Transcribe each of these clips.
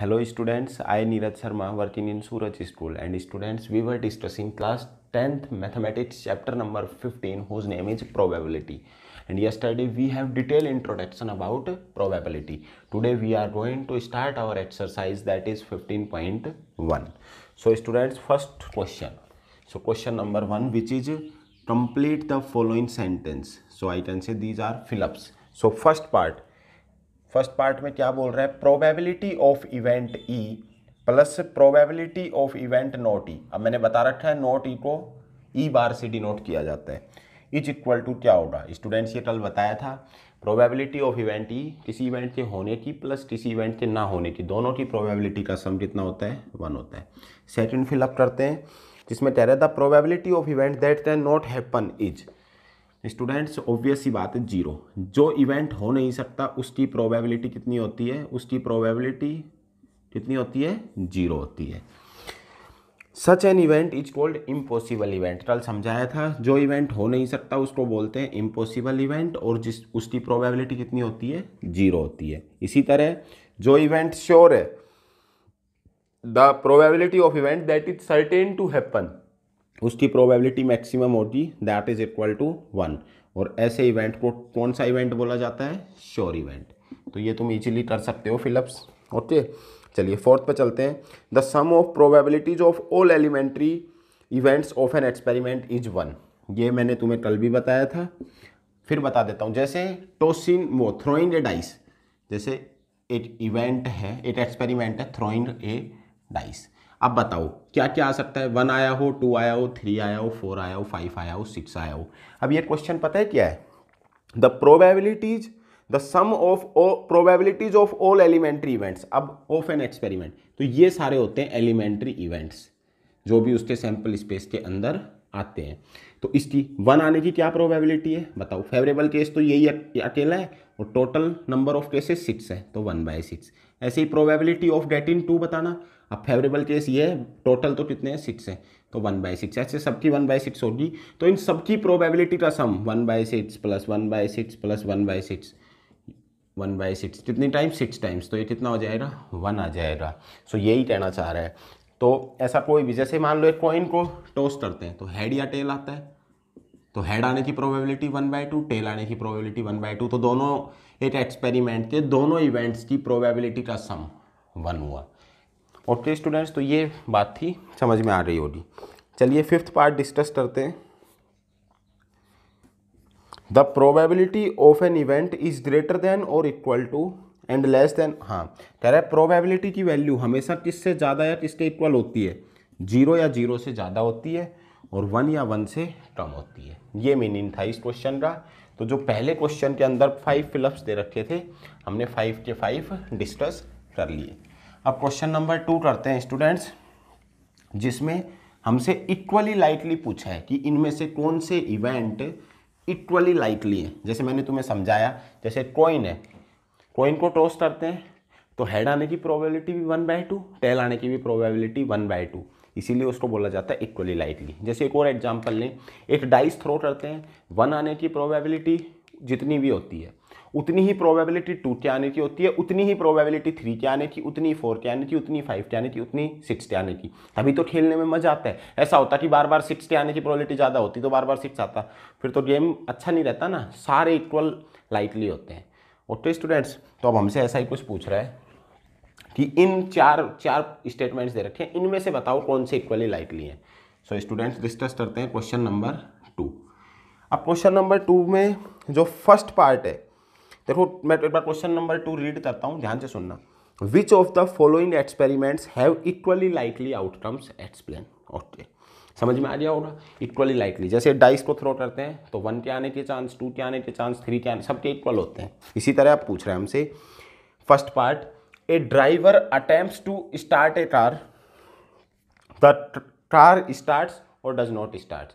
Hello students, I Neeraj Sharma working in Suraj School and students we were discussing class 10th mathematics chapter number 15 whose name is probability and yesterday we have detailed introduction about probability. Today we are going to start our exercise that is 15.1. So students first question. So question number 1 which is complete the following sentence. So I can say these are fill-ups. So first part first part में क्या बोल रहे हैं probability of event E plus probability of event not E अब मैंने बता रखा है नॉट ई e को ई e बार से डिनोट किया जाता है इज इक्वल टू क्या होगा स्टूडेंट्स ये कल बताया था प्रोबेबिलिटी ऑफ इवेंट ई किसी इवेंट के होने की प्लस किसी इवेंट के ना होने की दोनों की प्रोबेबिलिटी का सम कितना होता है वन होता है सेकेंड फिलअप करते हैं जिसमें कह रहे the probability of event that can not happen is students obvious ही बात है जीरो जो इवेंट हो नहीं सकता उसकी प्रोबेबिलिटी कितनी होती है उसकी प्रोबेबिलिटी कितनी होती है जीरो होती है such an event is called impossible event कल समझाया था जो इवेंट हो नहीं सकता उसको बोलते हैं इम्पॉसिबल इवेंट और जिस उसकी प्रोबेबिलिटी कितनी होती है जीरो होती है इसी तरह जो इवेंट श्योर है the probability of event that is certain to happen उसकी प्रोबेबिलिटी मैक्सिमम होगी that is equal to one और ऐसे इवेंट को कौन सा इवेंट बोला जाता है श्योर इवेंट तो ये तुम इजीली कर सकते हो फिलअप्स ओके चलिए फोर्थ पर चलते हैं the sum of probabilities of all elementary events of an experiment is one ये मैंने तुम्हें कल भी बताया था फिर बता देता हूँ जैसे टोसिन वो थ्रोइंग ए डाइस जैसे एक इवेंट है एक एक्सपेरिमेंट है थ्रोइंग ए डाइस अब बताओ क्या क्या आ सकता है वन आया हो टू आया हो थ्री आया हो फोर आया हो फाइव आया हो सिक्स आया हो अब ये क्वेश्चन पता है क्या है the probabilities the sum of probabilities of all elementary events अब ऑफ एन एक्सपेरिमेंट तो ये सारे होते हैं एलिमेंट्री इवेंट्स जो भी उसके सैंपल स्पेस के अंदर आते हैं तो इसकी वन आने की क्या प्रोबेबिलिटी है बताओ फेवरेबल केस तो यही अकेला है और total number of cases six है तो वन बाय सिक्स ऐसे ही प्रोबेबिलिटी ऑफ गेटिंग टू बताना अब फेवरेबल केस ये है टोटल तो कितने हैं सिक्स है तो वन बाय सिक्स ऐसे सबकी वन बाई सिक्स होगी तो इन सबकी प्रोबेबिलिटी का sum one by six plus one by six plus one by six one by six कितनी टाइम्स सिक्स टाइम्स तो ये कितना हो जाएगा वन आ जाएगा सो so, यही कहना चाह रहा है तो ऐसा कोई भी जैसे मान लो एक कॉइन को टॉस करते हैं तो हेड या टेल आता है तो हेड आने की probability one by two tail आने की प्रोबेबिलिटी वन बाय टू तो दोनों एक एक्सपेरिमेंट के दोनों इवेंट्स की प्रोबेबिलिटी का सम वन हुआ ओके स्टूडेंट्स तो ये बात थी समझ में आ रही होगी चलिए फिफ्थ पार्ट डिस्कस करते हैं the probability of an event is greater than और equal to and less than हाँ कह रहा है प्रोबेबिलिटी की वैल्यू हमेशा किससे ज़्यादा या किसके इक्वल होती है जीरो या जीरो से ज़्यादा होती है और वन या वन से कम होती है ये मीनिंग था इस क्वेश्चन का तो जो पहले क्वेश्चन के अंदर फाइव फिलअप्स दे रखे थे हमने फाइव के फाइव डिस्कस कर लिए अब क्वेश्चन नंबर टू करते हैं स्टूडेंट्स जिसमें हमसे इक्वली लाइटली पूछा है कि इनमें से कौन से इवेंट इक्वली लाइटली है जैसे मैंने तुम्हें समझाया जैसे कॉइन है कॉइन को टॉस करते हैं तो हेड आने की प्रोबेबिलिटी भी वन बाई टू टेल आने की भी प्रोबेबिलिटी वन बाई टू इसीलिए उसको बोला जाता है इक्वली लाइटली जैसे एक और एग्जाम्पल लें एक डाइस थ्रो करते हैं वन आने की प्रोबेबिलिटी जितनी भी होती है उतनी ही प्रोबेबिलिटी टू के आने की होती है उतनी ही प्रोबेबिलिटी थ्री के आने की उतनी फोर के आने की उतनी फाइव के आने की उतनी सिक्स के आने की तभी तो खेलने में मजा आता है ऐसा होता कि बार बार सिक्स के आने की प्रोबेबिलिटी ज़्यादा होती तो बार बार सिक्स आता फिर तो गेम अच्छा नहीं रहता ना सारे इक्वल लाइटली होते हैं ओके स्टूडेंट्स तो अब हमसे ऐसा ही कुछ पूछ रहा है कि इन चार चार स्टेटमेंट्स दे रखे हैं इनमें से बताओ कौन से इक्वली लाइटली हैं सो स्टूडेंट्स डिस्कस करते हैं क्वेश्चन नंबर टू अब क्वेश्चन नंबर टू में जो फर्स्ट पार्ट है देखो मैं तो एक बार क्वेश्चन नंबर टू रीड करता हूँ ध्यान से सुनना which of the following experiments have equally likely outcomes explain okay समझ में आ गया होगा इक्वली लाइकली जैसे डाइस को थ्रो करते हैं तो वन के आने के चांस टू के आने के चांस थ्री के आने सबके इक्वल होते हैं इसी तरह आप पूछ रहे हैं हमसे first part a driver attempt to start a car the car start और डज नॉट स्टार्ट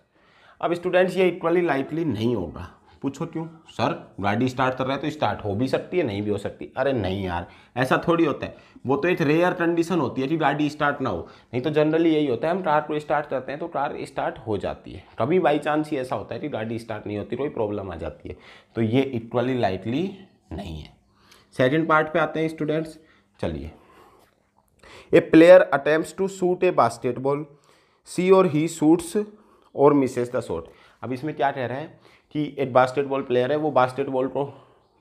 अब स्टूडेंट्स ये इक्वली लाइकली नहीं होगा पूछो क्यों सर गाड़ी स्टार्ट कर रहा है तो स्टार्ट हो भी सकती है नहीं भी हो सकती अरे नहीं यार ऐसा थोड़ी होता है वो तो एक रेयर कंडीशन होती है कि गाड़ी स्टार्ट ना हो नहीं तो जनरली यही होता है हम कार को स्टार्ट करते हैं तो कार स्टार्ट हो जाती है कभी बाई चांस ही ऐसा होता है कि गाड़ी स्टार्ट नहीं होती कोई प्रॉब्लम आ जाती है तो ये इक्वली लाइटली नहीं है सेकेंड पार्ट पर आते हैं स्टूडेंट्स चलिए a player attempt to shoot a basketball सी और ही शूट्स और मिसेज द शॉट अब इसमें क्या कह रहे हैं कि एक बास्केटबॉल प्लेयर है वो बास्केटबॉल को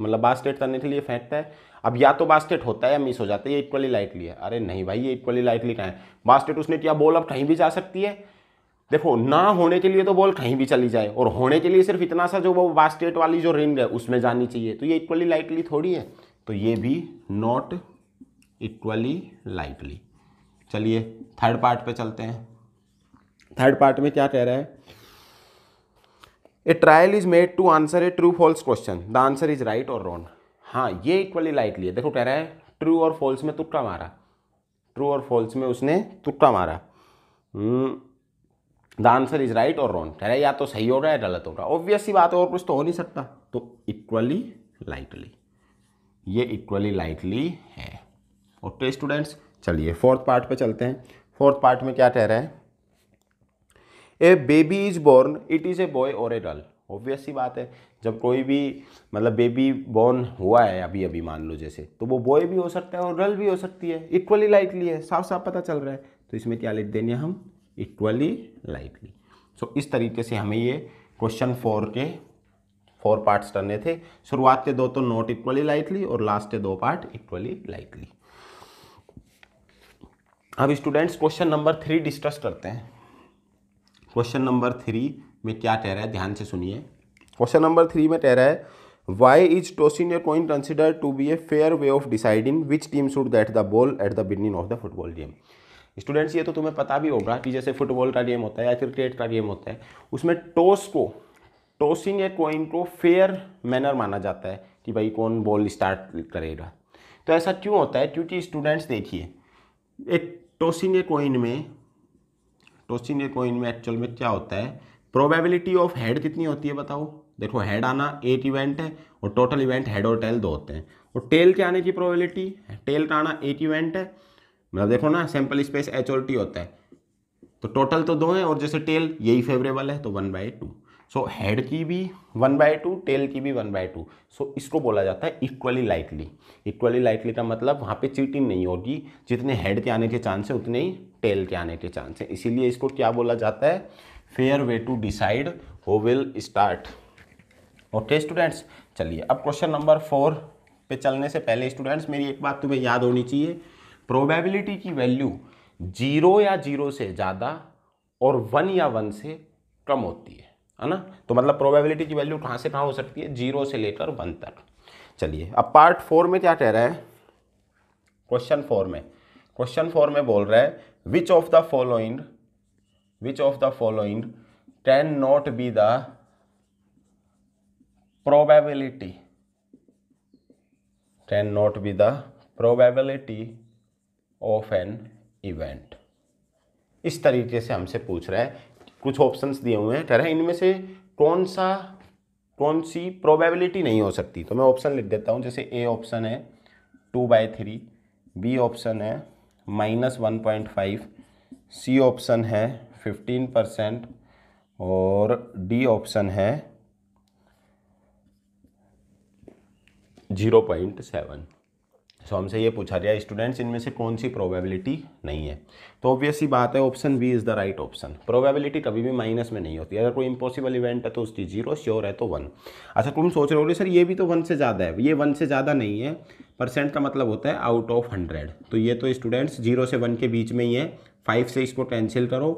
मतलब बास्केट करने के लिए फेंकता है अब या तो बास्केट होता है या मिस हो जाता है ये इक्वली लाइटली है अरे नहीं भाई ये इक्वली लाइटली कहाँ है बास्केट उसने किया बॉल अब कहीं भी जा सकती है देखो ना होने के लिए तो बॉल कहीं भी चली जाए और होने के लिए सिर्फ इतना सा जो वो बास्केट वाली जो रिंग है उसमें जानी चाहिए तो ये इक्वली लाइटली थोड़ी है तो ये भी नॉट इक्वली लाइटली चलिए थर्ड पार्ट पे चलते हैं थर्ड पार्ट में क्या कह रहा है a trial is made to answer a true false question the answer is right और रॉन्ग हाँ ये इक्वली लाइटली है देखो कह रहा है ट्रू और फॉल्स में तुक्का मारा ट्रू और फॉल्स में उसने तुक्का मारा द आंसर इज राइट और रॉन्ग कह रहा है या तो सही हो रहा है गलत हो रहा है ऑब्वियस ही बात है और कुछ तो हो नहीं सकता तो इक्वली लाइटली ये इक्वली लाइटली है ओके स्टूडेंट्स चलिए फोर्थ पार्ट पे चलते हैं फोर्थ पार्ट में क्या कह रहा है a baby is born it is a boy और ए गर्ल ऑब्वियस सी बात है जब कोई भी मतलब बेबी बॉर्न हुआ है अभी अभी मान लो जैसे तो वो बॉय भी हो सकता है और गर्ल भी हो सकती है इक्वली लाइटली है साफ साफ पता चल रहा है तो इसमें क्या लिख देने हम इक्वली लाइटली सो इस तरीके से हमें ये क्वेश्चन फोर के फोर पार्ट्स करने थे शुरुआत के दो तो नॉट इक्वली लाइटली और लास्ट के दो पार्ट इक्वली लाइटली अब students question number three discuss करते हैं क्वेश्चन नंबर थ्री में क्या कह रहा है ध्यान से सुनिए क्वेश्चन नंबर थ्री में कह रहा है why is tossing a coin consider to be a fair way of deciding which team should get the ball at the beginning of the football game students ये तो तुम्हें पता भी होगा कि जैसे फुटबॉल का गेम होता है या क्रिकेट का गेम होता है उसमें टॉस को टॉसिंग ए कॉइन को फेयर मैनर माना जाता है कि भाई कौन बॉल स्टार्ट करेगा तो ऐसा क्यों होता है क्योंकि स्टूडेंट्स देखिए एक टॉसिंग ए कॉइन में टोसिन ए कॉइन में एक्चुअल में क्या होता है प्रोबेबिलिटी ऑफ हेड कितनी होती है बताओ देखो हेड आना एक इवेंट है और टोटल इवेंट हेड और टेल दो होते हैं और टेल के आने की प्रोबेबिलिटी टेल का आना एक इवेंट है मतलब देखो ना सैंपल स्पेस एच और टी होता है तो टोटल तो दो हैं और जैसे टेल यही फेवरेबल है तो one by two so head की भी वन बाय टू टेल की भी वन बाय टू सो इसको बोला जाता है इक्वली लाइटली इक्वली लाइटली का मतलब वहाँ पे चीटिंग नहीं होगी जितने हेड के आने के चांस हैं उतने ही टेल के आने के चांस हैं इसीलिए इसको क्या बोला जाता है fair way to decide who will start okay students चलिए अब क्वेश्चन नंबर फोर पे चलने से पहले स्टूडेंट्स मेरी एक बात तुम्हें याद होनी चाहिए प्रोबेबिलिटी की वैल्यू जीरो या जीरो से ज़्यादा और वन या वन से कम होती है है ना तो मतलब प्रोबेबिलिटी की वैल्यू कहाँ से कहाँ हो सकती है जीरो से लेकर वन तक चलिए अब पार्ट फोर में क्या कह रहा है क्वेश्चन फोर में क्वेश्चन फोर में बोल रहा है which of the following which of the following can not be the probability can not be the probability of an event इस तरीके से हमसे पूछ रहा है कुछ ऑप्शंस दिए हुए हैं कह रहे हैं इनमें से कौन सा कौन सी प्रोबेबिलिटी नहीं हो सकती तो मैं ऑप्शन लिख देता हूँ जैसे ए ऑप्शन है two by three B option है minus one point five C option है फिफ्टीन परसेंट और डी ऑप्शन है ज़ीरो पॉइंट सेवन सो हमसे ये पूछा गया स्टूडेंट्स इनमें से कौन सी प्रोबेबिलिटी नहीं है तो ऑब्वियस ही बात है option B is the right option probability कभी भी माइनस में नहीं होती अगर कोई इम्पॉसिबल इवेंट है तो उसकी जीरो श्योर है तो वन अच्छा तुम सोच रहे हो सर ये भी तो वन से ज़्यादा है ये वन से ज़्यादा नहीं है परसेंट का मतलब होता है आउट ऑफ हंड्रेड तो ये तो स्टूडेंट्स जीरो से वन के बीच में ही है फाइव से इसको कैंसिल करो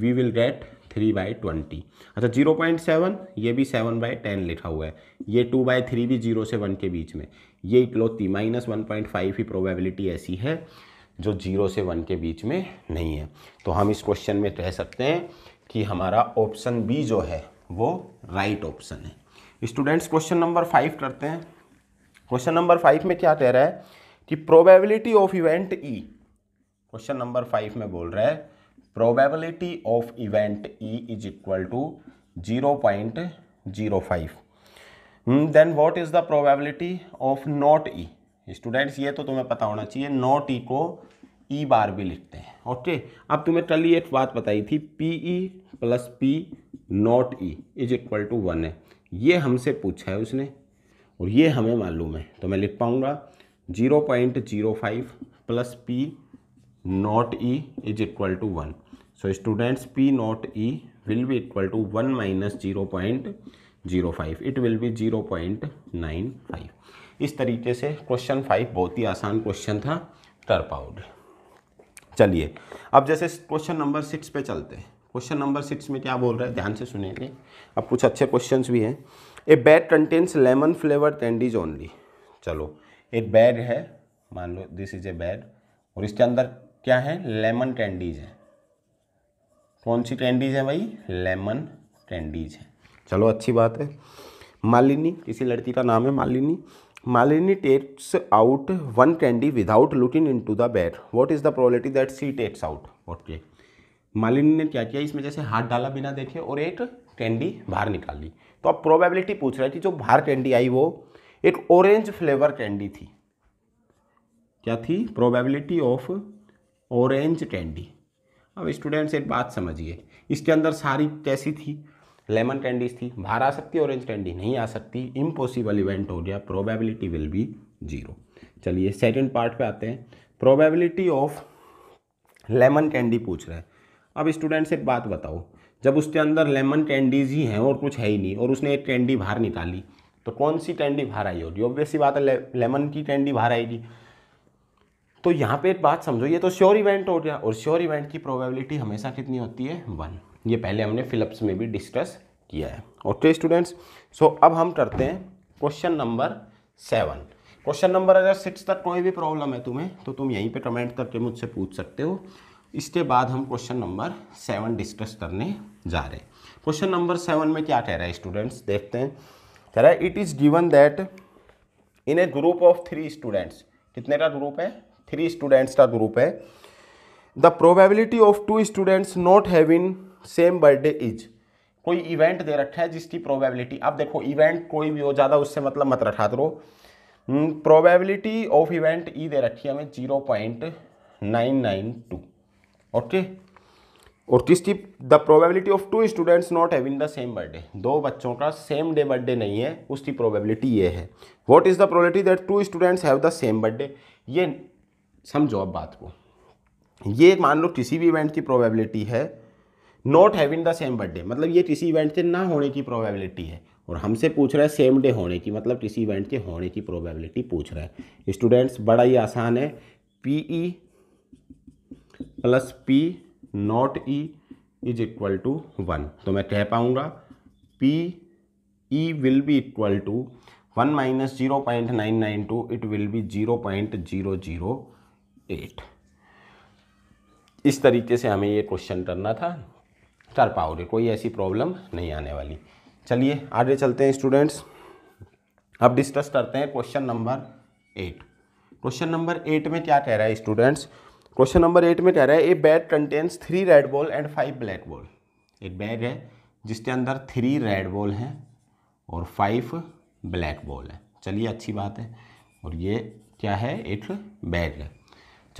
we will get three by twenty अच्छा जीरो पॉइंट सेवन ये भी सेवन बाई टेन लिखा हुआ है ये टू बाई थ्री भी जीरो से वन के बीच में ये इकलौती माइनस वन पॉइंट फाइव ही प्रोबेबिलिटी ऐसी है जो जीरो से वन के बीच में नहीं है तो हम इस क्वेश्चन में कह सकते हैं कि हमारा ऑप्शन बी जो है वो राइट ऑप्शन है स्टूडेंट्स क्वेश्चन नंबर फाइव करते हैं क्वेश्चन नंबर फाइव में क्या कह रहा है कि probability of event E question number five में बोल रहा है probability of event E is equal to zero point zero five then what is the probability of not E students ये तो तुम्हें पता होना चाहिए नॉट ई e को ई e बार भी लिखते हैं ओके okay? अब तुम्हें कल ही एक बात बताई थी P E plus P not E is equal to one है ये हमसे पूछा है उसने और ये हमें मालूम है तो मैं लिख पाऊँगा zero point zero five plus P not E is equal to one so students P not E will be equal to one minus zero point zero five it will be zero point nine five इस तरीके से question five बहुत ही आसान question था कर पाओगे चलिए अब जैसे क्वेश्चन नंबर सिक्स पे चलते हैं क्वेश्चन नंबर सिक्स में क्या बोल रहा है ध्यान से सुनेंगे अब कुछ अच्छे क्वेश्चंस भी हैं a bag contains lemon flavour candies only चलो एक बैड है मान लो दिस इज ए बैड और इसके अंदर क्या है लेमन कैंडीज है कौन सी कैंडीज है भाई लेमन कैंडीज है चलो अच्छी बात है मालिनी किसी लड़की का नाम है Malini Malini takes out one candy without looking into the bag what is the probability that she takes out okay Malini ने क्या किया इसमें जैसे हाथ डाला बिना देखे और एक कैंडी बाहर निकाल ली तो अब प्रोबेबिलिटी पूछ रहे है कि जो बाहर कैंडी आई वो एक ऑरेंज फ्लेवर कैंडी थी क्या थी प्रोबेबिलिटी ऑफ ऑरेंज कैंडी अब स्टूडेंट्स एक बात समझिए इसके अंदर सारी कैसी थी लेमन कैंडीज थी बाहर आ सकती ऑरेंज कैंडी नहीं आ सकती इम्पॉसिबल इवेंट हो गया प्रोबेबिलिटी विल बी जीरो चलिए सेकेंड पार्ट पे आते हैं प्रोबेबिलिटी ऑफ लेमन कैंडी पूछ रहा है अब स्टूडेंट्स एक बात बताओ जब उसके अंदर लेमन कैंडीज ही हैं और कुछ है ही नहीं और उसने एक कैंडी बाहर निकाली तो कौन सी कैंडी बाहर आई होगी ऑब्वियसली बात है ले, लेमन की कैंडी बाहर आएगी तो यहाँ पे बात समझो ये तो श्योर इवेंट हो गया और श्योर इवेंट की प्रोबेबिलिटी हमेशा कितनी होती है वन ये पहले हमने फिलअप्स में भी डिस्कस किया है ओके स्टूडेंट्स सो अब हम करते हैं question number seven question number अगर सिक्स तक कोई भी प्रॉब्लम है तुम्हें तो तुम यहीं पे कमेंट करके मुझसे पूछ सकते हो इसके बाद हम क्वेश्चन नंबर सेवन डिस्कस करने जा रहे हैं क्वेश्चन नंबर सेवन में क्या कह रहा है स्टूडेंट्स देखते हैं कह रहा है it is given that in a group of three students कितने का ग्रुप है थ्री स्टूडेंट्स का ग्रुप है the probability of two students not having same birthday is कोई इवेंट दे रखा है जिसकी प्रोबेबिलिटी अब देखो इवेंट कोई भी हो ज़्यादा उससे मतलब मत रखा करो प्रोबेबिलिटी ऑफ इवेंट ई दे रखी है हमें zero point nine nine two okay और किसकी the probability of two students not having the same birthday दो बच्चों का सेम डे बर्थडे नहीं है उसकी प्रोबेबिलिटी ये है what is the probability that two students have the same birthday ये समझो अब बात को ये मान लो किसी भी इवेंट की प्रोबेबिलिटी है not having the same birthday मतलब ये किसी इवेंट के ना होने की प्रोबेबिलिटी है और हमसे पूछ रहा है सेम डे होने की मतलब किसी इवेंट के होने की प्रोबेबिलिटी पूछ रहा है स्टूडेंट्स बड़ा ही आसान है P E plus P not E is equal to one तो मैं कह पाऊंगा P E will be equal to one minus zero point nine nine two it will be zero point zero zero eight इस तरीके से हमें ये question करना था कर पाओगे कोई ऐसी प्रॉब्लम नहीं आने वाली चलिए आगे चलते हैं स्टूडेंट्स अब डिस्कस करते हैं question number eight question number eight में क्या कह रहा है स्टूडेंट्स क्वेश्चन नंबर एट में कह रहा है a bag contains three red ball and five black ball एक बैग है जिसके अंदर थ्री रेड बॉल हैं और फाइव ब्लैक बॉल है चलिए अच्छी बात है और ये क्या है एक बैग है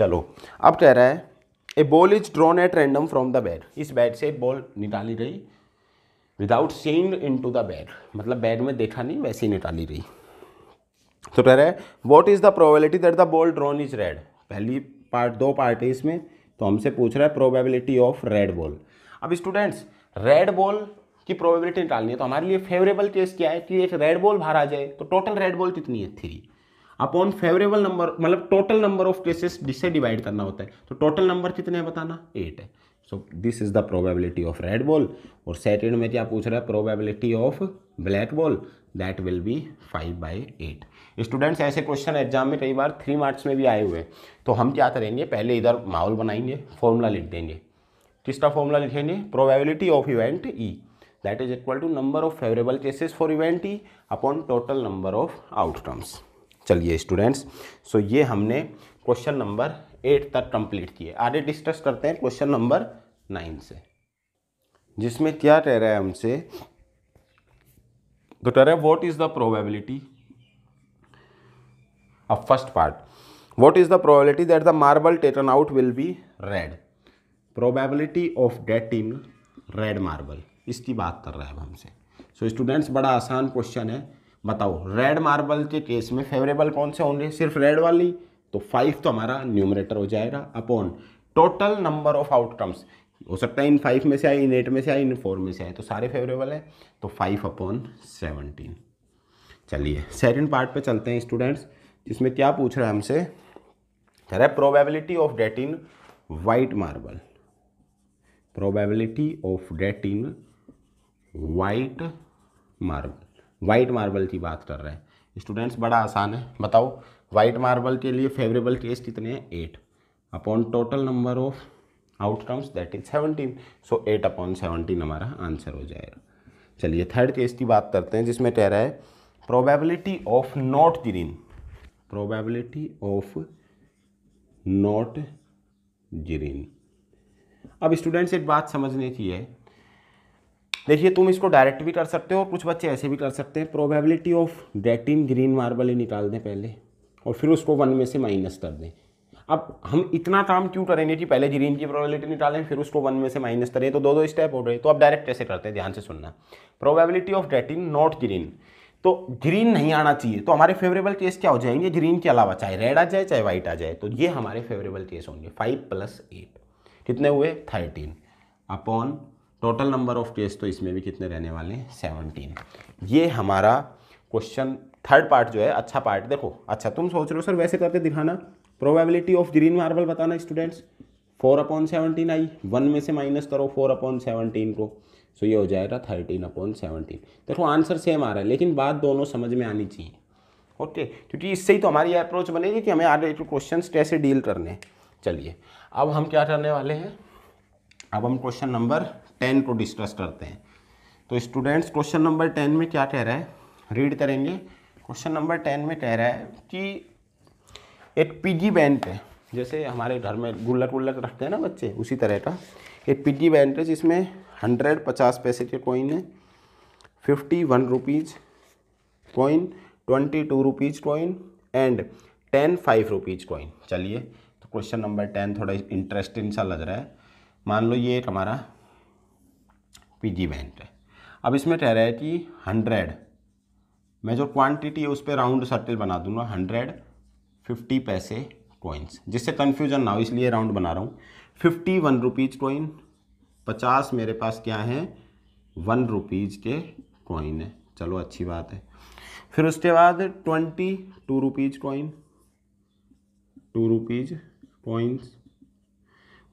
चलो अब कह रहा है a ball is drawn at random from the bag इस बैट से बॉल निकाली रही without send into the bag मतलब बैट में देखा नहीं वैसे ही निकाली रही तो कह रहा है what is the probability that the ball drawn is red पहली पार्ट दो पार्ट है इसमें तो हमसे पूछ रहा है प्रोबेबिलिटी ऑफ रेड बॉल अब स्टूडेंट्स रेड बॉल की प्रोबेबिलिटी निकालनी है तो हमारे लिए फेवरेबल केस क्या है कि एक रेड बॉल बाहर आ जाए तो टोटल रेड बॉल कितनी है थ्री अपॉन फेवरेबल नंबर मतलब टोटल नंबर ऑफ केसेस जिससे डिवाइड करना होता है तो टोटल नंबर कितने हैं बताना एट है so this is the probability of red ball और सेकेंड में क्या पूछ रहा है probability of black ball that will be five by eight students ऐसे क्वेश्चन एग्जाम में कई बार थ्री मार्क्स में भी आए हुए हैं तो हम क्या करेंगे पहले इधर माहौल बनाएंगे फॉर्मूला लिख देंगे किसका फॉर्मूला लिखेंगे probability of event E that is equal to number of favourable cases for event E upon total number of outcomes चलिए स्टूडेंट्स सो ये हमने क्वेश्चन नंबर एट तक कंप्लीट किए आगे डिस्कस करते हैं क्वेश्चन नंबर नाइन से जिसमें क्या कह रहा है हमसे तो कह रहे हैं what is the probability of first part what is the probability that the marble taken out will be red probability of getting red marble इसकी बात कर रहा है हमसे सो स्टूडेंट्स बड़ा आसान क्वेश्चन है बताओ रेड मार्बल के केस में फेवरेबल कौन से होंगे सिर्फ रेड वाली तो फाइव तो हमारा न्यूमरेटर हो जाएगा upon total number of outcomes हो सकता है इन फाइव में से आए इन एट में से आए इन फोर में से आए तो सारे फेवरेबल है तो फाइव अपॉन सेवनटीन चलिए सेकेंड पार्ट पे चलते हैं स्टूडेंट्स इसमें क्या पूछ रहा है हमसे कह रहे probability of getting white marble probability of getting white marble white marble की बात कर रहे हैं स्टूडेंट्स बड़ा आसान है बताओ वाइट मार्बल के लिए फेवरेबल केस कितने हैं eight upon total number of outcomes that is seventeen so eight upon seventeen हमारा आंसर हो जाएगा चलिए थर्ड केस की बात करते हैं जिसमें कह रहा है probability of not green probability of not green अब स्टूडेंट्स एक बात समझने की है देखिए तुम इसको डायरेक्ट भी कर सकते हो और कुछ बच्चे ऐसे भी कर सकते हैं probability of getting green marble ही निकाल दें पहले और फिर उसको वन में से माइनस कर दें अब हम इतना काम क्यों करेंगे कि पहले ग्रीन की प्रोबेबिलिटी निकालें फिर उसको वन में से माइनस करें तो दो दो स्टेप हो रहे तो अब डायरेक्ट कैसे करते हैं ध्यान से सुनना probability of getting not green तो ग्रीन नहीं आना चाहिए तो हमारे फेवरेबल केस क्या हो जाएंगे ग्रीन के अलावा चाहे रेड आ जाए चाहे व्हाइट आ जाए तो ये हमारे फेवरेबल केस होंगे फाइव प्लस एट कितने हुए thirteen upon total number of case तो इसमें भी कितने रहने वाले हैं सेवनटीन ये हमारा क्वेश्चन थर्ड पार्ट जो है अच्छा पार्ट देखो अच्छा तुम सोच रहे हो सर वैसे करके दिखाना प्रोबेबिलिटी ऑफ ग्रीन मार्बल बताना स्टूडेंट्स फोर अपॉन सेवनटीन आई वन में से माइनस करो फोर अपॉन सेवनटीन को सो ये हो जाएगा थर्टीन अपॉन सेवनटीन देखो आंसर सेम आ रहा है लेकिन बात दोनों समझ में आनी चाहिए ओके क्योंकि इससे ही तो हमारी अप्रोच बनेगी कि हमें आगे क्वेश्चन कैसे डील करने हैं चलिए अब हम क्या करने वाले हैं अब हम क्वेश्चन नंबर टेन को डिस्कस करते हैं तो स्टूडेंट्स क्वेश्चन नंबर टेन में क्या कह रहा है रीड करेंगे क्वेश्चन नंबर टेन में कह रहा है कि एक पीजी बैंड पे जैसे हमारे घर में गुल्लक उल्लक रखते हैं ना बच्चे उसी तरह का एक पीजी बैंड है जिसमें हंड्रेड पचास पैसे के कॉइन है fifty one rupees coin twenty two rupees coin and ten five rupees coin चलिए तो क्वेश्चन नंबर टेन थोड़ा इंटरेस्टिंग सा लग रहा है मान लो ये एक हमारा पीजी वेंट है अब इसमें कह रहा है कि हंड्रेड मैं जो क्वांटिटी है उस पर राउंड सर्कल बना दूंगा हंड्रेड फिफ्टी पैसे कोइंस जिससे कन्फ्यूजन ना हो इसलिए राउंड बना रहा हूँ फिफ्टी वन रुपीज़ कोइन पचास मेरे पास क्या है वन रुपीज़ के कोइन है चलो अच्छी बात है फिर उसके बाद twenty two rupees coin two rupees coins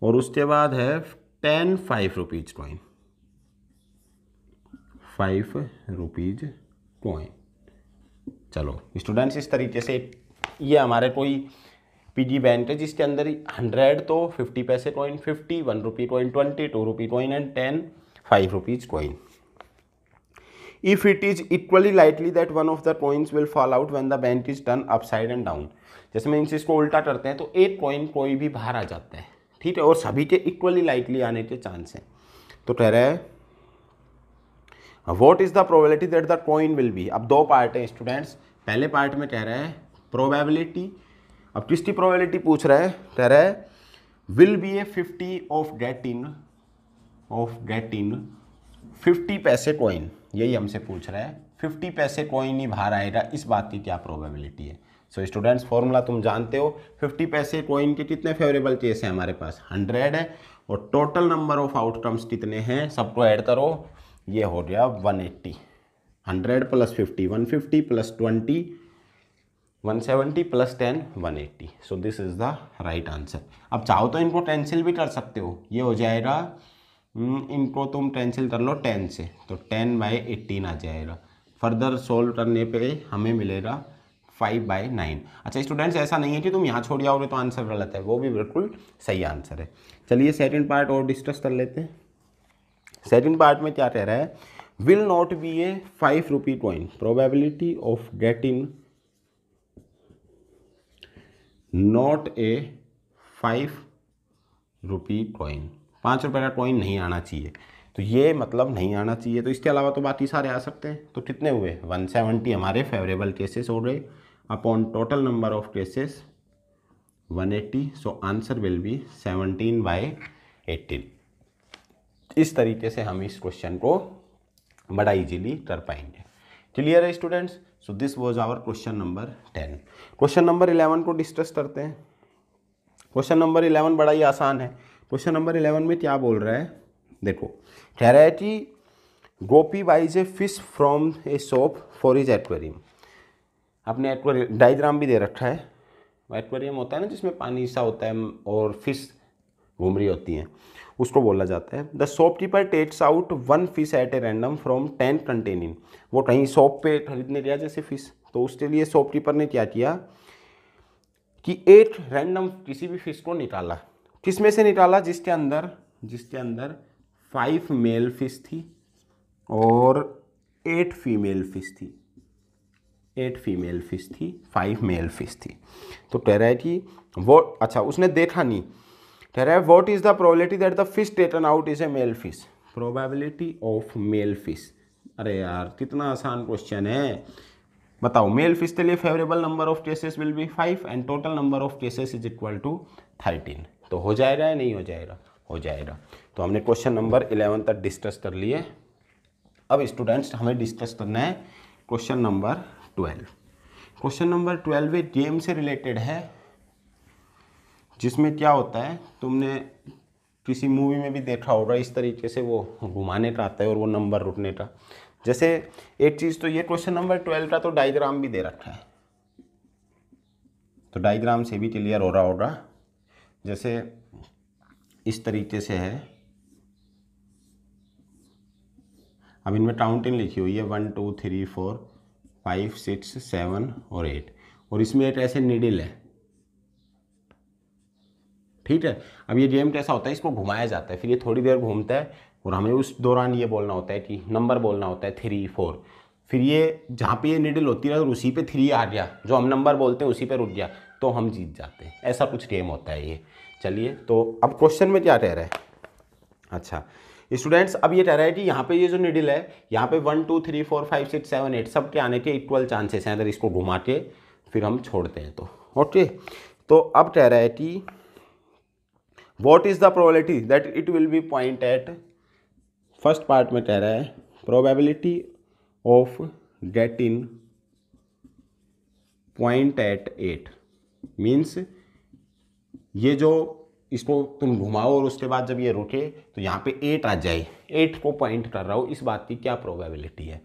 और उसके बाद है ten five rupees coin five rupees coin चलो स्टूडेंट्स इस तरीके से ये हमारे कोई पीजी बैंक है जिसके अंदर हंड्रेड तो फिफ्टी पैसे coin fifty one rupee coin twenty two rupee coin and ten five rupees coin if it is equally likely that one of the coins will fall out when the bank is done upside and down जैसे means इसको उल्टा करते हैं तो एक coin कोई भी बाहर आ जाता है ठीक है और सभी के इक्वली लाइकली आने के चांस हैं तो कह रहे हैं what is the probability that the coin will be अब दो पार्ट हैं स्टूडेंट्स पहले पार्ट में कह रहे हैं प्रोबेबिलिटी अब किसकी प्रोबेबिलिटी पूछ रहे हैं कह रहे हैं will be a fifty of in of in fifty पैसे कॉइन यही हमसे पूछ रहा है फिफ्टी पैसे कॉइन ही बाहर आएगा इस बात की क्या प्रोबेबिलिटी है सो स्टूडेंट्स फॉर्मूला तुम जानते हो फिफ्टी पैसे कॉइन के कितने फेवरेबल चेस हैं हमारे पास हंड्रेड है और टोटल नंबर ऑफ आउटकम्स कितने हैं सबको ऐड करो ये हो गया one eighty hundred plus fifty one fifty plus twenty one seventy plus ten one eighty so this is the right answer अब चाहो तो इनको कैंसिल भी कर सकते हो ये हो जाएगा हम्म, इनको तुम कैंसिल कर लो टेन से तो टेन बाई एट्टीन आ जाएगा फर्दर सोल्व करने पे हमें मिलेगा फाइव बाई नाइन अच्छा स्टूडेंट्स ऐसा नहीं है कि तुम यहाँ छोड़ जाओगे तो आंसर गलत है वो भी बिल्कुल सही आंसर है चलिए सेकेंड पार्ट और डिस्कस कर लेते हैं सेकेंड पार्ट में क्या कह रहा है will not be a five rupee coin probability of getting not a five rupee coin पाँच रुपये का कॉइन नहीं आना चाहिए तो ये मतलब नहीं आना चाहिए तो इसके अलावा तो बाकी सारे आ सकते हैं तो कितने हुए 170 हमारे फेवरेबल केसेस हो गए upon total number of cases 180 so answer will be 17 by 18 इस तरीके से हम इस क्वेश्चन को बड़ा इजीली कर पाएंगे क्लियर है students so this was our question number ten question number eleven को डिस्कस करते हैं क्वेश्चन नंबर इलेवन बड़ा ही आसान है क्वेश्चन नंबर इलेवन में क्या बोल रहा है देखो कह रहा है कि Gopi buys a fish from a shop for his aquarium आपने एक्वेरियम डाइग्राम भी दे रखा है एक्वेरियम होता है ना जिसमें पानी सा होता है और फिश घूम रही होती हैं उसको बोला जाता है the shopkeeper takes out one fish at a random from tank containing वो कहीं शॉप पे खरीदने गया जैसे फिश तो उसके लिए शॉप कीपर ने क्या किया कि एक रैंडम किसी भी फिश को निकाला किस में से निकाला जिसके अंदर जिसके अंदर फाइव मेल फिश थी और एट फीमेल फिश थी एट फीमेल फिश थी फाइव मेल फिश थी तो कह रहा है कि वो अच्छा उसने देखा नहीं कह रहा है what is the probability that the fish taken out is a male fish probability of male fish अरे यार कितना आसान क्वेश्चन है बताओ मेल फिश के लिए favourable number of cases will be five and total number of cases is equal to thirteen तो हो जाएगा या नहीं हो जाएगा हो जाएगा तो हमने क्वेश्चन नंबर इलेवन तक डिस्कस कर लिए अब स्टूडेंट्स हमें डिस्कस करना है question number twelve question number twelve game से रिलेटेड है जिसमें क्या होता है तुमने किसी मूवी में भी देखा होगा इस तरीके से वो घुमाने का आता है और वो नंबर रुकने का जैसे एक चीज़ तो ये क्वेश्चन नंबर ट्वेल्व का तो डायग्राम भी दे रखा है तो डायग्राम से भी क्लियर हो रहा होगा जैसे इस तरीके से है अब इनमें काउंटिंग लिखी हुई है one two three four five six seven और एट और इसमें एट ऐसे निडिल है ठीक है अब ये गेम कैसा होता है इसको घुमाया जाता है फिर ये थोड़ी देर घूमता है और हमें उस दौरान ये बोलना होता है कि नंबर बोलना होता है थ्री फोर फिर ये जहाँ पे ये निडिल होती है और उसी पे थ्री आ गया जो हम नंबर बोलते हैं उसी पे रुक गया तो हम जीत जाते हैं ऐसा कुछ गेम होता है ये चलिए तो अब क्वेश्चन में क्या कह रहा है अच्छा स्टूडेंट्स अब ये कह रहा है कि यहाँ पे ये जो निडिल है यहाँ पे one two three four five six seven eight सब के आने के इक्वल चांसेस हैं अगर इसको घुमा के फिर हम छोड़ते हैं तो ओके तो अब कह रहा है कि what is the probability that it will be point eight first part में कह रहा है probability of getting point eight eight means ये जो इसको तुम घुमाओ और उसके बाद जब ये रुके तो यहाँ पे एट आ जाए एट को पॉइंट कर रहा हो इस बात की क्या प्रोबेबिलिटी है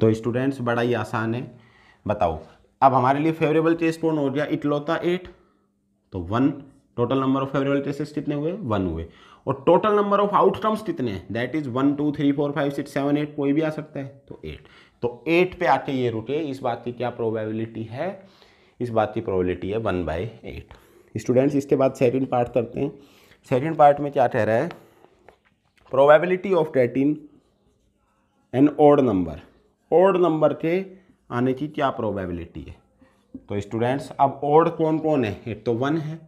तो स्टूडेंट्स बड़ा ही आसान है बताओ अब हमारे लिए फेवरेबल केस कौन हो गया इटलौता एट तो one total number of favourable cases कितने हुए वन हुए और टोटल नंबर ऑफ आउटकम्स कितने हैं that is one two three four five six seven eight कोई भी आ सकता है तो एट तो एट पे आके ये रुके इस बात की क्या प्रोबेबिलिटी है इस बात की प्रोबेबिलिटी है वन बाई एट स्टूडेंट्स इसके बाद सेकेंड पार्ट करते हैं सेकेंड पार्ट में क्या कह रहा है probability of getting an odd number odd number के आने की क्या प्रोबेबिलिटी है तो स्टूडेंट्स अब ओड कौन कौन है एक तो वन है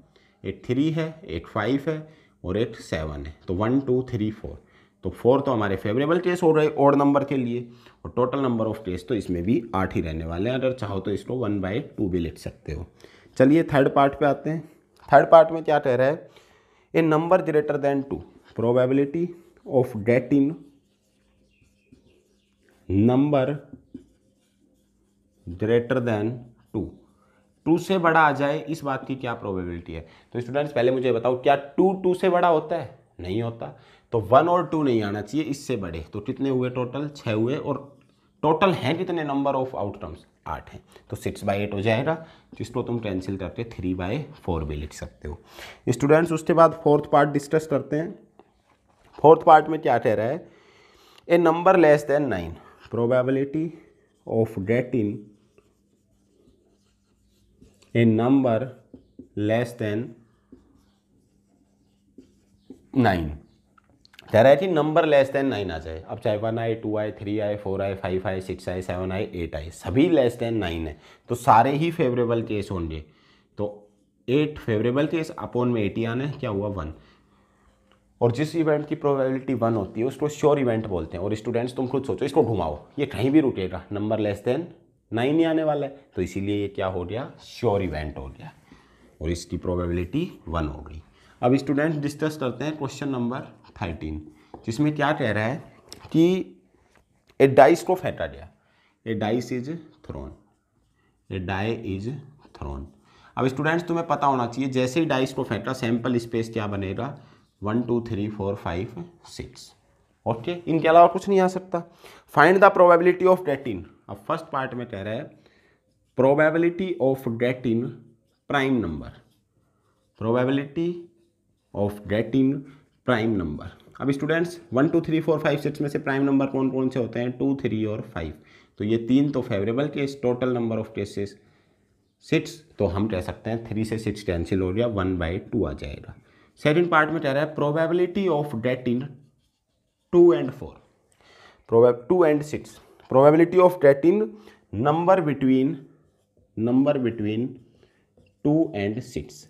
एक थ्री है एक फाइव है और एक सेवन है तो वन टू थ्री फोर तो फोर तो हमारे फेवरेबल केस हो रहे ओड नंबर के लिए और टोटल नंबर ऑफ केस तो इसमें भी आठ ही रहने वाले हैं अगर चाहो तो इसको वन बाई टू भी लिख सकते हो चलिए थर्ड पार्ट पे आते हैं थर्ड पार्ट में क्या कह रहा है a number greater than two probability of getting an number greater than two two से बड़ा आ जाए इस बात की क्या प्रोबेबिलिटी है तो स्टूडेंट्स पहले मुझे बताओ क्या टू टू से बड़ा होता है नहीं होता तो वन और टू नहीं आना चाहिए इससे बड़े तो कितने हुए टोटल छः हुए और टोटल हैं कितने नंबर ऑफ आउटकम्स आठ हैं तो सिक्स बाई एट हो जाएगा जिसको तुम कैंसिल करके थ्री बाय फोर भी लिख सकते हो स्टूडेंट्स उसके बाद फोर्थ पार्ट डिस्कस करते हैं फोर्थ पार्ट में क्या कह रहा है a number less than nine probability of in a number less than nine variety number less than nine आ जाए अब चाहे वन आए टू आए थ्री आए फोर आए फाइव आए सिक्स आए सेवन आए एट आए सभी लेस देन नाइन है तो सारे ही फेवरेबल केस होंगे तो एट फेवरेबल केस अपोन में एटी आने क्या हुआ वन और जिस इवेंट की प्रोबेबिलिटी वन होती है उसको श्योर इवेंट बोलते हैं और स्टूडेंट्स तुम खुद सोचो इसको घुमाओ ये कहीं भी रुकेगा नंबर लेस देन नाइन ही आने वाला है तो इसीलिए ये क्या हो गया श्योर इवेंट हो गया और इसकी प्रोबेबिलिटी वन हो गई अब स्टूडेंट्स डिस्कस करते हैं क्वेश्चन नंबर थर्टीन जिसमें क्या कह रहा है कि ए डाइस को फेंका गया a dice is thrown a die is thrown अब स्टूडेंट्स तुम्हें पता होना चाहिए जैसे ही डाइस को फेंका सैम्पल स्पेस क्या बनेगा one two three four five six okay इनके अलावा कुछ नहीं आ सकता find the probability of getting अब फर्स्ट पार्ट में कह रहा है probability of getting prime number probability of getting prime number अब students one two three four five six में से प्राइम नंबर कौन कौन से होते हैं टू थ्री और फाइव तो ये तीन तो favourable case total number of cases six तो हम कह सकते हैं थ्री से सिक्स कैंसिल हो गया वन बाई टू आ जाएगा सेकेंड पार्ट में कह रहा है probability of getting two and four probability two and six probability of getting number between number between two and six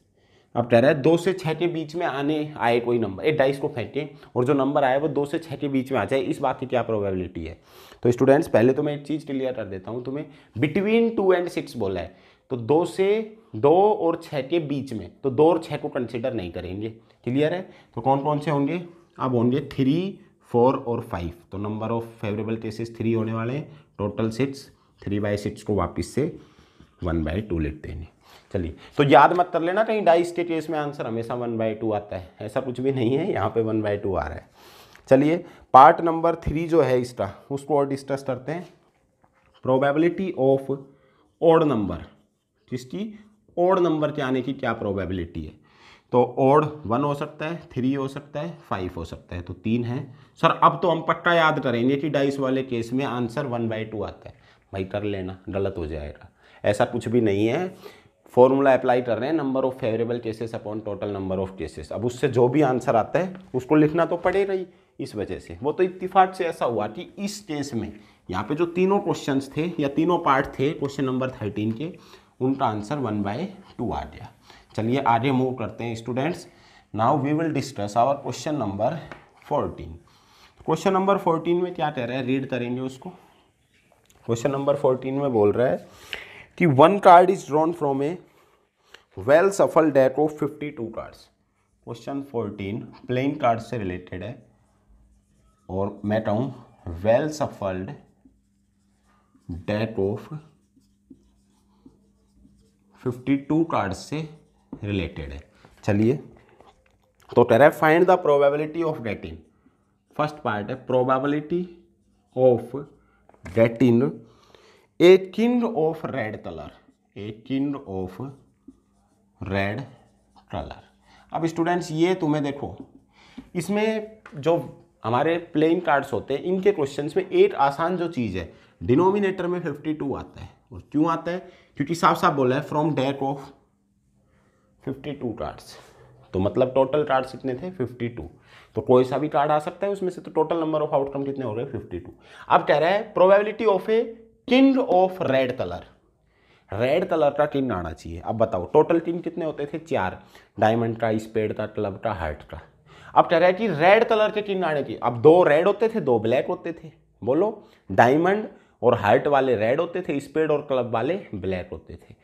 अब कह रहा है दो से छः के बीच में आने आए कोई नंबर एक डाइस को फेंकें और जो नंबर आए वो दो से छः के बीच में आ जाए इस बात की क्या प्रोबेबिलिटी है तो स्टूडेंट्स पहले तो मैं एक चीज़ क्लियर कर देता हूँ तुम्हें बिटवीन टू एंड सिक्स बोला है तो दो से दो और छः के बीच में तो दो और छः को कंसिडर नहीं करेंगे क्लियर है तो कौन कौन से होंगे अब होंगे थ्री फोर और फाइव तो number of favourable cases three होने वाले हैं total six three by six को वापस से वन बाई टू लेते हैं चलिए तो याद मत कर लेना कहीं डाई स्टेट केस में आंसर हमेशा वन बाई टू आता है ऐसा कुछ भी नहीं है यहाँ पे वन बाई टू आ रहा है चलिए पार्ट नंबर थ्री जो है इसका उसको और डिस्कस करते हैं प्रोबेबिलिटी ऑफ ओड नंबर जिसकी ओड नंबर के आने की क्या प्रोबेबिलिटी है तो ओड वन हो सकता है थ्री हो सकता है फाइव हो सकता है तो तीन है सर अब तो हम पक्का याद करेंगे कि डाइस वाले केस में आंसर वन बाई टू आता है भाई कर लेना गलत हो जाएगा ऐसा कुछ भी नहीं है फॉर्मूला अप्लाई कर रहे हैं number of favourable cases upon total number of cases अब उससे जो भी आंसर आता है उसको लिखना तो पड़े रही इस वजह से वो तो इतफाक से ऐसा हुआ कि इस केस में यहाँ पे जो तीनों क्वेश्चन थे या तीनों पार्ट थे क्वेश्चन नंबर थर्टीन के उनका आंसर वन बाय टू आ गया चलिए आगे मूव करते हैं students now we will discuss our question number fourteen question number fourteen में क्या कह रहे हैं रीड करेंगे उसको क्वेश्चन नंबर फोर्टीन में बोल रहा है कि one card is drawn from a well shuffled deck of fifty two cards question fourteen playing card से रिलेटेड है और मैं कहूँ well shuffled deck of fifty two card से रिलेटेड है चलिए तो कह रहा है find the probability of getting first part है probability of getting a king of red colour a king of red colour अब स्टूडेंट्स ये तुम्हें देखो इसमें जो हमारे प्लेइंग कार्ड्स होते हैं इनके क्वेश्चंस में एक आसान जो चीज़ है डिनोमिनेटर में फिफ्टी टू आता है और क्यों आता है क्योंकि साफ साफ बोला है from deck of fifty two cards तो मतलब टोटल कार्ड्स कितने थे फिफ्टी टू तो कोई सा भी कार्ड आ सकता है उसमें से तो टोटल नंबर ऑफ आउटकम कितने हो गए फिफ्टी टू अब कह रहा है probability of a king of red colour red colour का किंग आना चाहिए अब बताओ टोटल किंग कितने होते थे चार डायमंड का स्पेड का क्लब का हार्ट का अब कह रहा है कि रेड कलर के किंग आने चाहिए अब दो रेड होते थे दो ब्लैक होते थे बोलो डायमंड और हार्ट वाले रेड होते थे स्पेड और क्लब वाले ब्लैक होते थे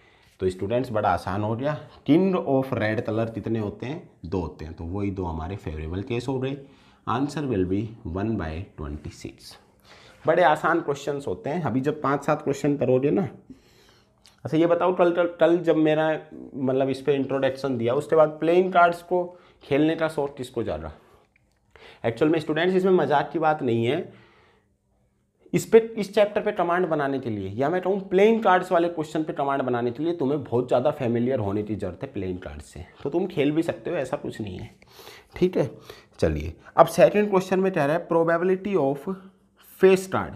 तो स्टूडेंट्स बड़ा आसान हो गया किंग ऑफ रेड कलर कितने होते हैं दो होते हैं तो वही दो हमारे फेवरेबल केस हो गए answer will be one by twenty six बड़े आसान क्वेश्चन होते हैं अभी जब पाँच सात क्वेश्चन करोगे ना अच्छा ये बताओ कल कल जब मेरा मतलब इस पर इंट्रोडक्शन दिया उसके बाद प्लेइंग कार्ड्स को खेलने का शौक किसको ज़्यादा एक्चुअल में स्टूडेंट्स इसमें मजाक की बात नहीं है इस पे इस चैप्टर पे कमांड बनाने के लिए या मैं कहूँ प्लेइंग कार्ड्स वाले क्वेश्चन पे कमांड बनाने के लिए तुम्हें बहुत ज़्यादा फेमिलियर होने की ज़रूरत है प्लेइंग कार्ड से तो तुम खेल भी सकते हो ऐसा कुछ नहीं है ठीक है चलिए अब सेकेंड क्वेश्चन में कह रहा है प्रोबेबिलिटी ऑफ फेस कार्ड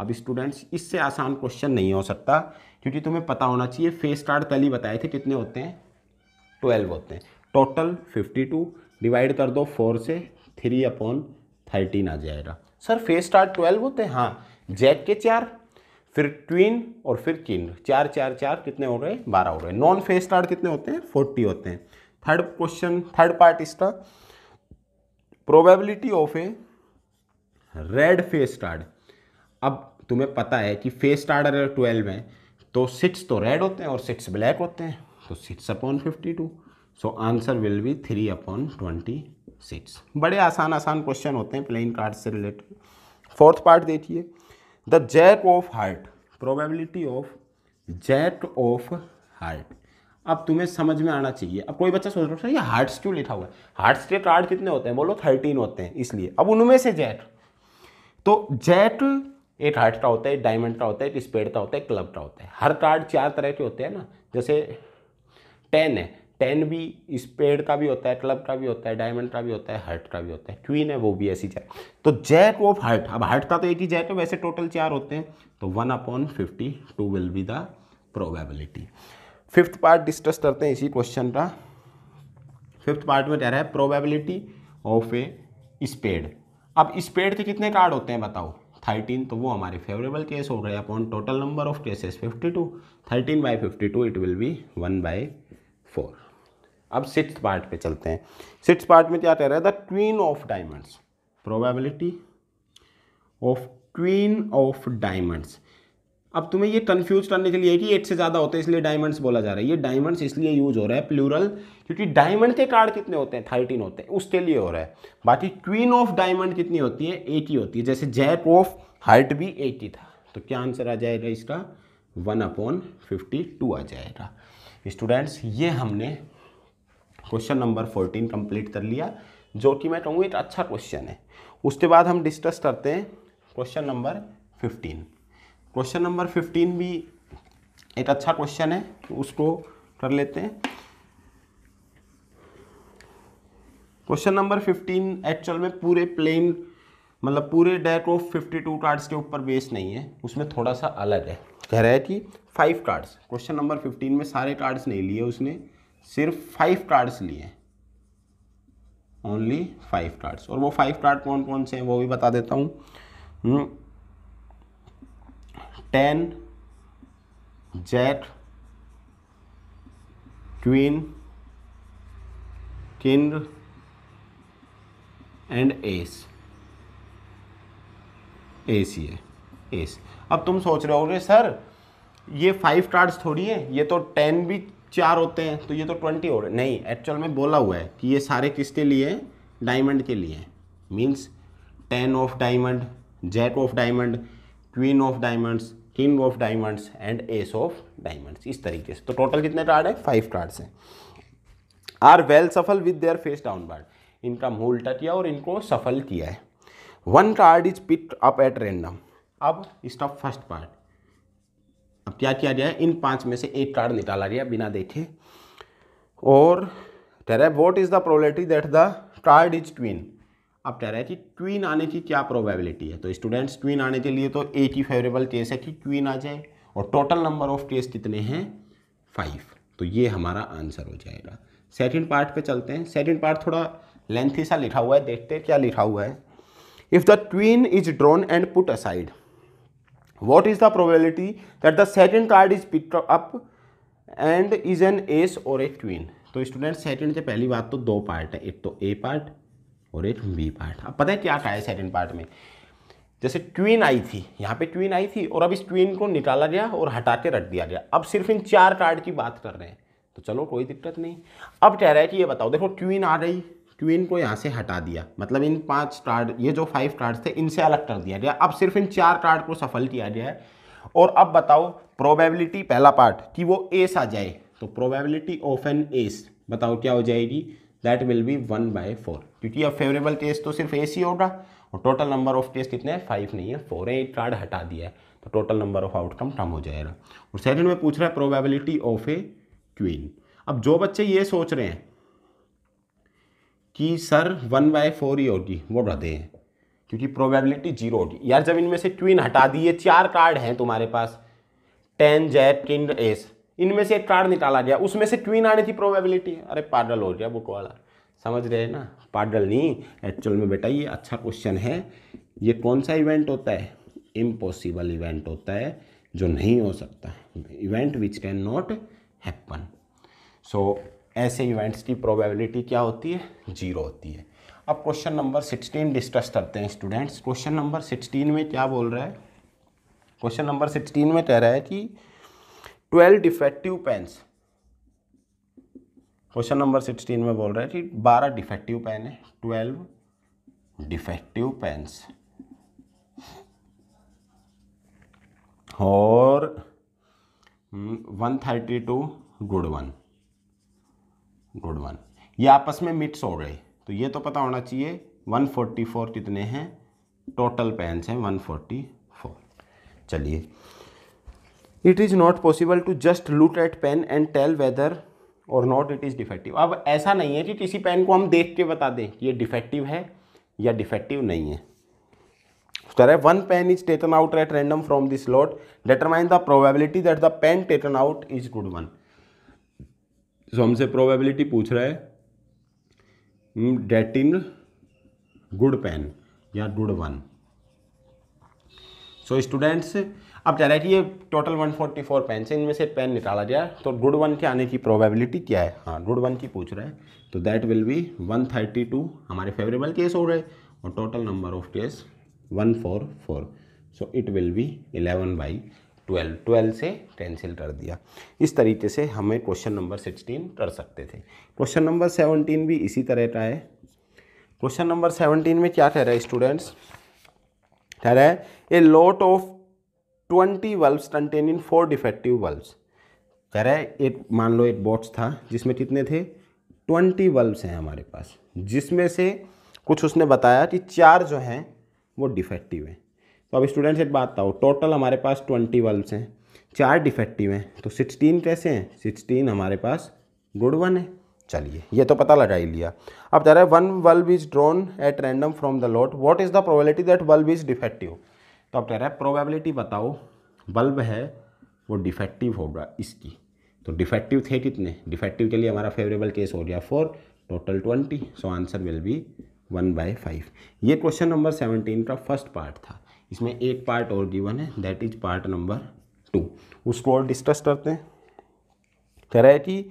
अब स्टूडेंट्स इससे आसान क्वेश्चन नहीं हो सकता क्योंकि तुम्हें पता होना चाहिए फेस टार्ड कल ही बताए थे कितने होते हैं ट्वेल्व होते हैं टोटल फिफ्टी टू डिवाइड कर दो फोर से थ्री अपॉन थर्टीन आ जाएगा सर फेस कार्ड ट्वेल्व होते हैं हाँ जैक के चार फिर ट्वीन और फिर किन चार चार चार कितने हो गए बारह हो गए नॉन फेस कार्ड कितने होते हैं फोर्टी होते हैं थर्ड क्वेश्चन थर्ड पार्ट इसका probability of a red face card अब तुम्हें पता है कि फेस टार्ड अगर ट्वेल्व है तो सिक्स तो रेड होते हैं और सिक्स ब्लैक होते हैं तो six upon fifty two so answer will be three upon twenty six बड़े आसान आसान क्वेश्चन होते हैं प्लेइंग कार्ड से रिलेटेड फोर्थ पार्ट देखिए the jack of heart probability of jack of heart अब तुम्हें समझ में आना चाहिए अब कोई बच्चा सोच रहा है ये हार्ट्स क्यों लिखा हुआ है हार्ट्स के कार्ड कितने होते हैं बोलो थर्टीन होते हैं इसलिए अब उनमें से जैट तो जेट एक हार्ट का होता है डायमंड का होता है एक स्पेड का होता है क्लब का होता है हर कार्ड चार तरह के होते हैं ना जैसे टेन है टेन भी स्पेड का भी होता है क्लब का भी होता है डायमंड का भी होता है हार्ट का भी होता है क्वीन है वो भी ऐसी चार तो जैक ऑफ हार्ट अब हार्ट का तो एक ही जैक है वैसे टोटल चार होते हैं तो one upon fifty two will be the probability fifth part discuss करते हैं इसी क्वेश्चन का फिफ्थ पार्ट में कह रहा है प्रोबेबिलिटी ऑफ ए स्पेड अब इस पेड़ के कितने कार्ड होते हैं बताओ थर्टीन तो वो हमारे फेवरेबल केस हो गए upon total number of cases fifty two thirteen by fifty two it will be one by four अब सिक्स पार्ट पे चलते हैं सिक्स पार्ट में क्या कह रहा है the queen of diamonds probability of queen of diamonds अब तुम्हें ये कन्फ्यूज करने के लिए कि एट से ज़्यादा होते हैं इसलिए डायमंड्स बोला जा रहा है ये डायमंड्स इसलिए यूज हो रहा है प्लूरल क्योंकि डायमंड के कार्ड कितने होते हैं थर्टीन होते हैं उसके लिए हो रहा है बाकी क्वीन ऑफ डायमंड कितनी होती है एटी होती है जैसे जैक ऑफ हार्ट भी एटी था तो क्या आंसर आ जाएगा इसका वन अपॉन फिफ्टी टू आ जाएगा स्टूडेंट्स ये हमने क्वेश्चन नंबर फोर्टीन कंप्लीट कर लिया जो कि मैं कहूँगा एक तो अच्छा क्वेश्चन है उसके बाद हम डिस्कस करते हैं question number fifteen question number fifteen भी एक अच्छा क्वेश्चन है तो उसको कर लेते हैं क्वेश्चन नंबर फिफ्टीन एक्चुअल में पूरे प्लेन मतलब पूरे deck of fifty two cards के ऊपर बेस नहीं है उसमें थोड़ा सा अलग है कह रहा है कि five cards question number fifteen में सारे कार्ड्स नहीं लिए उसने सिर्फ फाइव कार्ड्स लिए ओनली फाइव कार्ड्स और वो फाइव कार्ड कौन कौन से हैं वो भी बता देता हूँ hmm, ten jack queen king and ace ace ये एस अब तुम सोच रहे होगे सर ये फाइव कार्ड्स थोड़ी है ये तो टेन भी चार होते हैं तो ये तो ट्वेंटी हो रहे नहीं एक्चुअल में बोला हुआ है कि ये सारे किसके लिए डायमंड के लिए means ten of diamond jack of diamond queen of diamonds king of diamonds and ace of diamonds इस तरीके से तो टोटल कितने कार्ड है फाइव कार्ड्स हैं are well shuffled with their face down बार्ड इनका मूल उल्टा किया और इनको सफल किया है one card is pick up at random अब इसका फर्स्ट पार्ट अब क्या किया गया इन पांच में से एक कार्ड निकाला गया बिना देखे और तेरे what is the probability that the card is queen अब कह रहे कि ट्वीन आने की क्या प्रोबेबिलिटी है तो स्टूडेंट्स ट्वीन आने के लिए तो एक ही फेवरेबल केस है कि ट्वीन आ जाए और टोटल नंबर ऑफ केस कितने हैं फाइव तो ये हमारा आंसर हो जाएगा सेकेंड पार्ट पे चलते हैं सेकेंड पार्ट थोड़ा लेंथी सा लिखा हुआ है देखते हैं क्या लिखा हुआ है if the queen is drawn and put aside what is the probability that the second card is pick up and is an ace और ए ट्वीन तो स्टूडेंट सेकेंड से पहली बात तो दो पार्ट है एक तो ए पार्ट और एक बी पार्ट अब पता है क्या कहा है सेकेंड पार्ट में जैसे ट्वीन आई थी यहाँ पे ट्वीन आई थी और अब इस ट्वीन को निकाला गया और हटा के रख दिया गया अब सिर्फ इन चार कार्ड की बात कर रहे हैं तो चलो कोई दिक्कत नहीं अब कह रहा है कि ये बताओ देखो ट्वीन आ गई ट्वीन को यहाँ से हटा दिया मतलब इन पांच कार्ड ये जो फाइव कार्ड थे इनसे अलग कर दिया गया अब सिर्फ इन चार कार्ड को सफल किया गया है और अब बताओ प्रोबेबिलिटी पहला पार्ट कि वो एस आ जाए तो प्रोबेबिलिटी ऑफ एन एस बताओ क्या हो जाएगी that will be one by four क्योंकि अब फेवरेबल टेस्ट तो सिर्फ एस ही होगा और टोटल नंबर ऑफ टेस्ट कितने हैं फाइव नहीं है फोर है कार्ड हटा दिया है तो टोटल नंबर ऑफ आउटकम कम हो जाएगा और सेकंड में पूछ रहा है प्रोबेबिलिटी ऑफ ए क्वीन अब जो बच्चे ये सोच रहे हैं कि सर वन बाय फोर ही होगी वो बढ़ते हैं क्योंकि प्रोबेबिलिटी जीरो होगी यार जब इनमें से क्वीन हटा दिए चार कार्ड हैं तुम्हारे पास टेन जैट किंड एस इनमें से एक कार्ड निकाला गया उसमें से क्वीन आने की प्रोबेबिलिटी अरे पागल हो गया बुक वाला समझ रहे हैं ना पाडल नहीं एक्चुअल में बेटा ये अच्छा क्वेश्चन है ये कौन सा इवेंट होता है इम्पॉसिबल इवेंट होता है जो नहीं हो सकता event which can not happen so ऐसे इवेंट्स की प्रोबेबिलिटी क्या होती है जीरो होती है अब क्वेश्चन नंबर सिक्सटीन डिस्कस करते हैं स्टूडेंट्स क्वेश्चन नंबर सिक्सटीन में क्या बोल रहा है क्वेश्चन नंबर सिक्सटीन में कह रहा है कि twelve defective pens question number sixteen में बोल रहा है कि बारह डिफेक्टिव पेन है ट्वेल्व डिफेक्टिव पेन्स और hmm, one thirty two good one good one ये आपस में मिक्स हो गए तो ये तो पता होना चाहिए वन फोर्टी फोर कितने हैं टोटल पेन्स हैं वन फोर्टी फोर चलिए it is not possible to just look at pen and tell whether और नॉट इट इज़ डिफेक्टिव अब ऐसा नहीं है कि किसी पेन को हम देख के बता दें कि ये डिफेक्टिव है या डिफेक्टिव नहीं है तरह one pen is taken out at random from this lot determine the probability that the pen taken out is good one so हमसे प्रोबेबिलिटी पूछ रहा है डेट इन गुड पेन या गुड वन सो स्टूडेंट्स अब जा रहा है कि ये टोटल 144 पेन से इनमें से पेन निकाला जाए तो गुड वन के आने की प्रोबेबिलिटी क्या है हाँ गुड वन की पूछ रहा है तो दैट विल बी 132 हमारे फेवरेबल केस हो रहे और total number of case 144 so it will be 11 by 12 12 से कैंसिल कर दिया इस तरीके से हमें क्वेश्चन नंबर 16 कर सकते थे क्वेश्चन नंबर 17 भी इसी तरह का है क्वेश्चन नंबर 17 में क्या कह रहा है स्टूडेंट्स कह रहा है a lot of twenty contain in four defective bulbs कह रहा है एक मान लो एक बॉट्स था जिसमें कितने थे ट्वेंटी बल्ब्स हैं हमारे पास जिसमें से कुछ उसने बताया कि चार जो हैं वो डिफेक्टिव हैं तो अब स्टूडेंट्स एक बात बताओ टोटल हमारे पास ट्वेंटी बल्ब्स हैं चार डिफेक्टिव हैं तो सिक्सटीन कैसे हैं सिक्सटीन हमारे पास गुड वन है चलिए ये तो पता लगा ही लिया अब कह रहा है one bulb is drawn at random from the lot what is the probability that bulb is defective तो आप कह रहा है प्रोबेबिलिटी बताओ बल्ब है वो डिफेक्टिव होगा इसकी तो डिफेक्टिव थे कितने डिफेक्टिव के लिए हमारा फेवरेबल केस हो गया four total twenty so answer will be one by five ये क्वेश्चन नंबर सेवनटीन का फर्स्ट पार्ट था इसमें एक पार्ट और गिवन है that is part number two उसको और डिस्कस करते हैं कह रहे हैं कि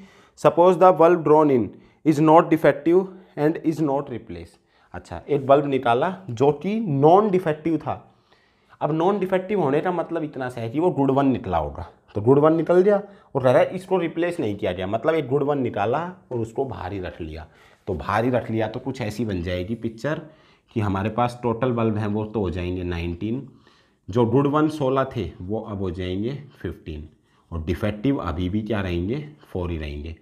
suppose the bulb drawn in is not defective and is not replace अच्छा एक बल्ब निकाला जो कि नॉन डिफेक्टिव था अब नॉन डिफेक्टिव होने का मतलब इतना सा है कि वो गुड़ वन निकला होगा तो गुड़ वन निकल गया और रह इसको रिप्लेस नहीं किया गया मतलब एक गुड़ वन निकाला और उसको भारी रख लिया तो भारी रख लिया तो कुछ ऐसी बन जाएगी पिक्चर कि हमारे पास टोटल बल्ब हैं वो तो हो जाएंगे नाइनटीन जो गुड वन सोलह थे वो अब हो जाएंगे फिफ्टीन और डिफेक्टिव अभी भी क्या रहेंगे फोर ही रहेंगे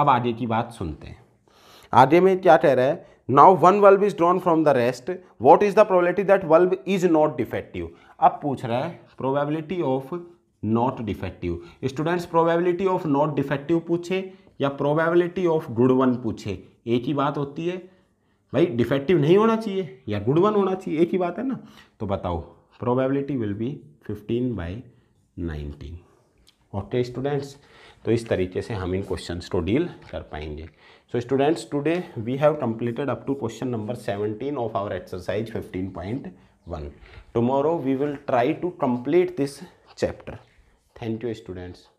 अब आगे की बात सुनते हैं आगे में क्या कह रहा है now one bulb is drawn from the rest what is the probability that bulb is not defective अब पूछ रहा है probability of not defective students probability of not defective पूछे या प्रोबेबिलिटी ऑफ गुड वन पूछे एक ही बात होती है भाई डिफेक्टिव नहीं होना चाहिए या गुड वन होना चाहिए एक ही बात है ना तो बताओ probability will be fifteen by nineteen okay students तो इस तरीके से हम इन क्वेश्चंस को डील कर पाएंगे So students today we have completed up to question number 17 of our exercise 15.1. Tomorrow we will try to complete this chapter. Thank you students.